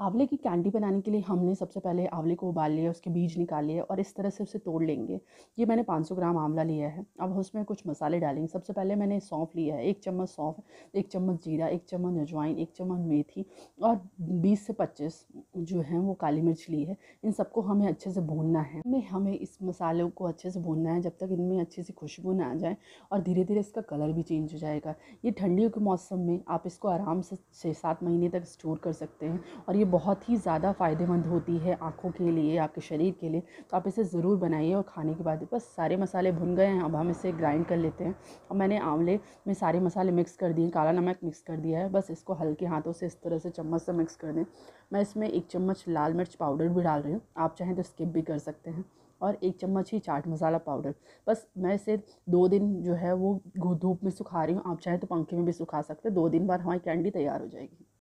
आंवले की कैंडी बनाने के लिए हमने सबसे पहले आंवले को उबाल लिया उसके बीज निकाल लिए और इस तरह से उसे तोड़ लेंगे ये मैंने 500 ग्राम आंवला लिया है अब उसमें कुछ मसाले डालेंगे सबसे पहले मैंने सौंफ लिया है एक चम्मच सौंफ एक चम्मच जीरा एक चम्मच अजवाइन एक चम्मच मेथी और बीस से पच्चीस जो है वो काली मिर्च ली है इन सबको हमें अच्छे से भूनना है हमें हमें इस मसालों को अच्छे से भूनना है जब तक इनमें अच्छे से खुशबू ना आ जाए और धीरे धीरे इसका कलर भी चेंज हो जाएगा ये ठंडियों के मौसम में आप इसको आराम से छः सात महीने तक स्टोर कर सकते हैं और ये बहुत ही ज़्यादा फ़ायदेमंद होती है आँखों के लिए आपके शरीर के लिए तो आप इसे ज़रूर बनाइए और खाने के बाद बस सारे मसाले भुन गए हैं अब हम इसे ग्राइंड कर लेते हैं और मैंने आंवले में सारे मसाले मिक्स कर दिए काला नमक मिक्स कर दिया है बस इसको हल्के हाथों से इस तरह से चम्मच से मिक्स कर दें मैं इसमें एक चम्मच लाल मिर्च पाउडर भी डाल रही हूँ आप चाहें तो स्किप भी कर सकते हैं और एक चम्मच ही चाट मसाला पाउडर बस मैं इसे दो दिन जो है वो धूप में सुखा रही हूँ आप चाहें तो पंखे में भी सुखा सकते हैं दो दिन बाद हमारी कैंडी तैयार हो जाएगी